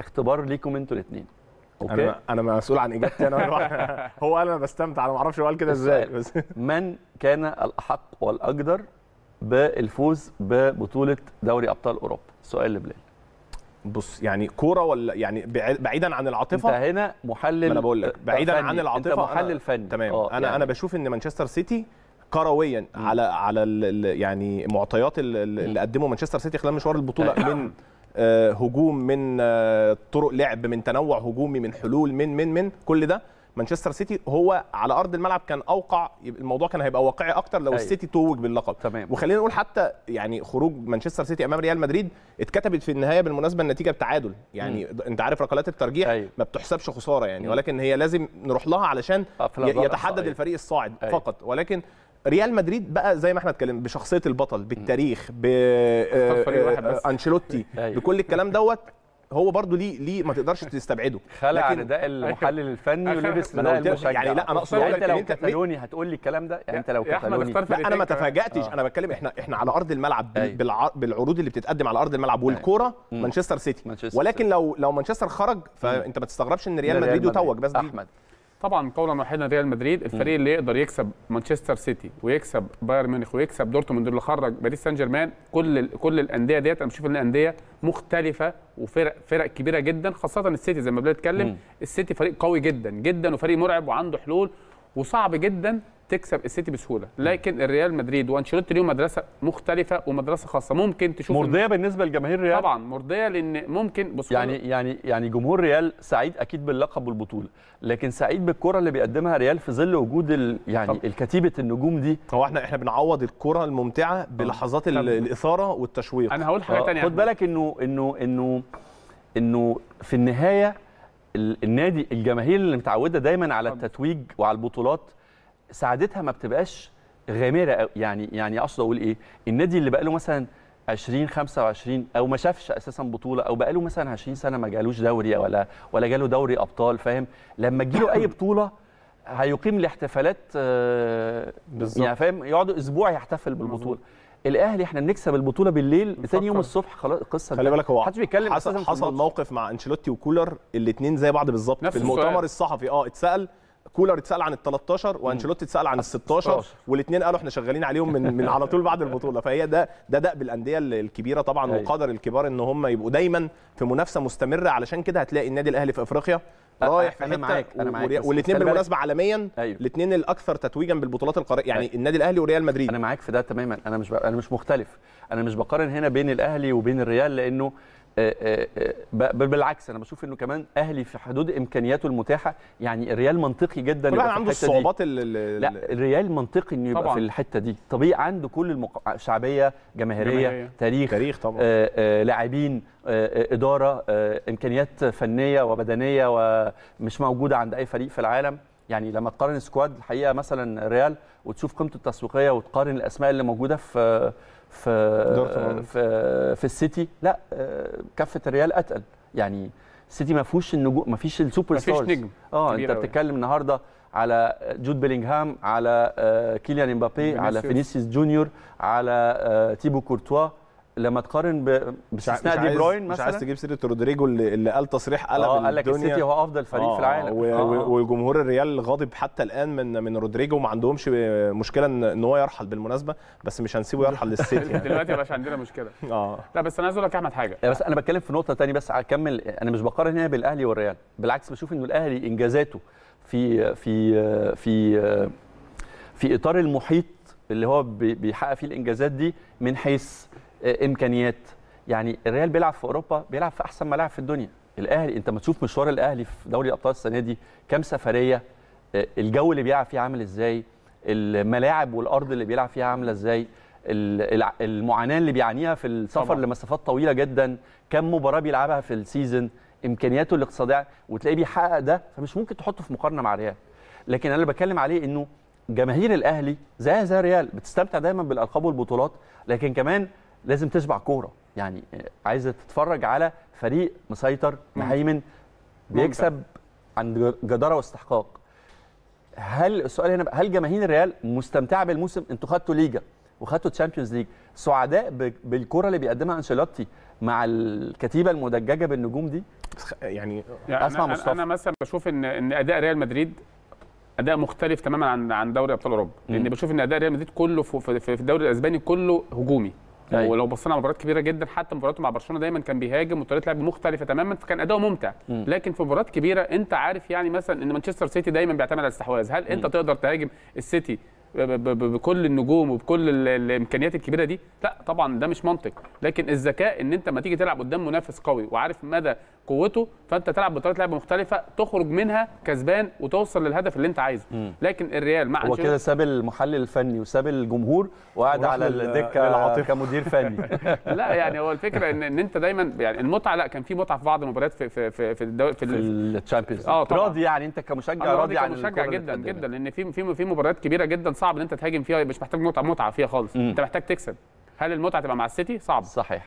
اختبار ليكم انتوا الاثنين اوكي انا انا مسؤول عن اجابتي انا هو قال انا بستمتع انا ما اعرفش هو قال كده ازاي بس من كان الاحق والاقدر بالفوز ببطوله دوري ابطال اوروبا سؤال لبلال بص يعني كوره ولا يعني بعيدا عن العاطفه انت هنا محلل انا بقول لك بعيدا فني. عن العاطفه انت محلل فني تمام آه، انا يعني. انا بشوف ان مانشستر سيتي كرويا على على يعني معطيات اللي قدمه مانشستر سيتي خلال مشوار البطوله آه. من آه، هجوم من آه، طرق لعب من تنوع هجومي من حلول من من من كل ده مانشستر سيتي هو على ارض الملعب كان اوقع الموضوع كان هيبقى واقعي اكتر لو أيه. السيتي توج باللقب تمام. وخلينا نقول حتى يعني خروج مانشستر سيتي امام ريال مدريد اتكتبت في النهايه بالمناسبه النتيجه بتعادل يعني م. انت عارف ركلات الترجيح أيه. ما بتحسبش خساره يعني م. ولكن هي لازم نروح لها علشان يتحدد الفريق الصاعد أيه. فقط ولكن ريال مدريد بقى زي ما احنا اتكلمنا بشخصيه البطل بالتاريخ ب آه، انشيلوتي أيوه. بكل الكلام دوت هو برضه ليه ليه ما تقدرش تستبعده خلع عن المحلل الفني ولبس رداء المشجع يعني لا انا اقصد انت لو كتالوني هتقول لي الكلام ده يعني انت لو كتالوني لا انا ما تفاجاتش آه. انا بتكلم احنا احنا على ارض الملعب أيوه. بالعروض اللي بتتقدم على ارض الملعب أيوه. والكوره مانشستر سيتي ولكن لو لو مانشستر خرج فانت ما تستغربش ان ريال مدريد يتوج بس دي احمد طبعا قولا واحدا ريال مدريد الفريق اللي يقدر يكسب مانشستر سيتي ويكسب بايرن ميونخ ويكسب دورتموند اللي خرج باريس سان جيرمان كل كل الانديه ديت انا بشوف ان انديه مختلفه وفرق فرق كبيره جدا خاصه السيتي زي ما بنتكلم السيتي فريق قوي جدا جدا وفريق مرعب وعنده حلول وصعب جدا تكسب السيتي بسهوله لكن الريال مدريد وانشيلوتي ليهم مدرسه مختلفه ومدرسه خاصه ممكن تشوف مرضيه الم... بالنسبه لجماهير الريال طبعا مرضيه لان ممكن بسهوله يعني يعني يعني جمهور الريال سعيد اكيد باللقب والبطوله لكن سعيد بالكره اللي بيقدمها ريال في ظل وجود ال... يعني طب. الكتيبه النجوم دي هو احنا احنا بنعوض الكره الممتعه بلحظات ال... الاثاره والتشويق انا هقول حاجه ثانيه خد بالك انه انه انه انه في النهايه النادي الجماهير اللي متعوده دايما على التتويج وعلى البطولات سعادتها ما بتبقاش غامره يعني يعني اقصد اقول ايه النادي اللي بقى له مثلا 20 25 او ما شافش اساسا بطوله او بقى له مثلا 20 سنه ما جالوش دوري ولا ولا جاله دوري ابطال فاهم لما تجيله اي بطوله هيقيم الاحتفالات آه، بالظبط يعني فاهم يقعدوا اسبوع يحتفل بالبطوله الاهلي احنا بنكسب البطوله بالليل ثاني يوم الصبح خلاص القصه خلي بالك هو محدش بيتكلم حصل, حصل موقف مع انشيلوتي وكولر الاثنين زي بعض بالظبط في المؤتمر الصحفي اه اتسال كولر اتسال عن ال 13 وانشيلوتي اتسال عن ال 16 والاثنين قالوا احنا شغالين عليهم من من على طول بعد البطوله فهي ده ده دأب الانديه الكبيره طبعا أيوة. وقدر الكبار ان هم يبقوا دايما في منافسه مستمره علشان كده هتلاقي النادي الاهلي في افريقيا رايح في حته معاك انا معاك والاثنين بالمناسبه عالميا أيوة. الاثنين الاكثر تتويجا بالبطولات القاريه يعني أيوه. النادي الاهلي وريال مدريد انا معاك في ده تماما انا مش انا مش مختلف انا مش بقارن هنا بين الاهلي وبين الريال لانه آه، آه، آه، بالعكس انا بشوف انه كمان اهلي في حدود امكانياته المتاحه يعني الريال منطقي جدا يبقى في عنده الصعوبات لا الريال منطقي انه يبقى طبعًا. في الحته دي طبيعي عنده كل المق... شعبيه جماهيريه, تاريخ تاريخ طبعا لاعبين اداره آآ امكانيات فنيه وبدنيه ومش موجوده عند اي فريق في العالم يعني لما تقارن سكواد الحقيقه مثلا ريال وتشوف قيمته التسويقيه وتقارن الاسماء اللي موجوده في في في, في السيتي لا آه، كفه الريال اتقل يعني السيتي ما فيهوش النجوم ما فيش السوبر ستارز نجم اه انت بتتكلم النهارده على جود بيلينغهام على آه، كيليان امبابي على فينيسيوس جونيور على آه، تيبو كورتوا لما تقارن باستثناء دي بروين مثلا مش عايز تجيب سيره رودريجو اللي, اللي قال تصريح قلب آه قال لك السيتي هو افضل فريق آه في العالم آه وجمهور الريال غاضب حتى الان من من رودريجو ما عندهمش مشكله ان هو يرحل بالمناسبه بس مش هنسيبه يرحل للسيتي يعني. دلوقتي مبقاش عندنا مشكله اه لا بس انا عايز اقول لك يا احمد حاجه بس انا بتكلم في نقطه ثانيه بس اكمل انا مش بقارن هنا بالاهلي والريال بالعكس بشوف انه الاهلي انجازاته في في في في اطار المحيط اللي هو بيحقق فيه الانجازات دي من حيث آه، امكانيات يعني الريال بيلعب في اوروبا بيلعب في احسن ملاعب في الدنيا الاهلي انت ما تشوف مشوار الاهلي في دوري الابطال السنه دي كام سفريه آه، الجو اللي بيلعب فيه عامل ازاي الملاعب والارض اللي بيلعب فيها عامله ازاي المعاناه اللي بيعانيها في السفر طبعا. لمسافات طويله جدا كم مباراه بيلعبها في السيزون امكانياته الاقتصاديه وتلاقيه بيحقق ده فمش ممكن تحطه في مقارنه مع ريال لكن انا اللي بتكلم عليه انه جماهير الاهلي زي زي ريال بتستمتع دايما بالالقاب والبطولات لكن كمان لازم تشبع كوره يعني عايزه تتفرج على فريق مسيطر مهيمن بيكسب عند جداره واستحقاق هل السؤال هنا هل جماهير الريال مستمتعه بالموسم انتوا خدتوا ليجا وخدتوا تشامبيونز ليج سعداء بالكره اللي بيقدمها انشيلوتي مع الكتيبه المدججه بالنجوم دي يعني, يعني اسمع أنا مصطفى انا مثلا بشوف ان ان اداء ريال مدريد اداء مختلف تماما عن عن دوري ابطال اوروبا لان بشوف ان اداء ريال مدريد كله في الدوري الاسباني كله هجومي أي. ولو بصينا على مباريات كبيره جدا حتى مباراته مع برشلونه دايما كان بيهاجم وطريقه لعب مختلفه تماما فكان اداؤه ممتع م. لكن في مباريات كبيره انت عارف يعني مثلا ان مانشستر سيتي دايما بيعتمد على الاستحواذ هل انت م. تقدر تهاجم السيتي بكل النجوم وبكل الامكانيات الكبيره دي لا طبعا ده مش منطق لكن الذكاء ان انت ما تيجي تلعب قدام منافس قوي وعارف مدى قوته فانت تلعب بطريقه لعب مختلفه تخرج منها كسبان وتوصل للهدف اللي انت عايزه مم. لكن الريال مع هو كده ساب المحلل الفني وساب الجمهور وقعد على الدكه كمدير فني لا يعني هو الفكره ان, إن انت دايما يعني المتعه لا كان في متعه في بعض المباريات في في في في, الدو... في, في اه راضي يعني انت كمشجع راضي عن مشجع جدا جدا لان في في في مباريات كبيره جدا صعب ان انت تهاجم فيها مش محتاج متعه متعه فيها خالص انت محتاج تكسب هل المتعه تبقى مع السيتي صعب صحيح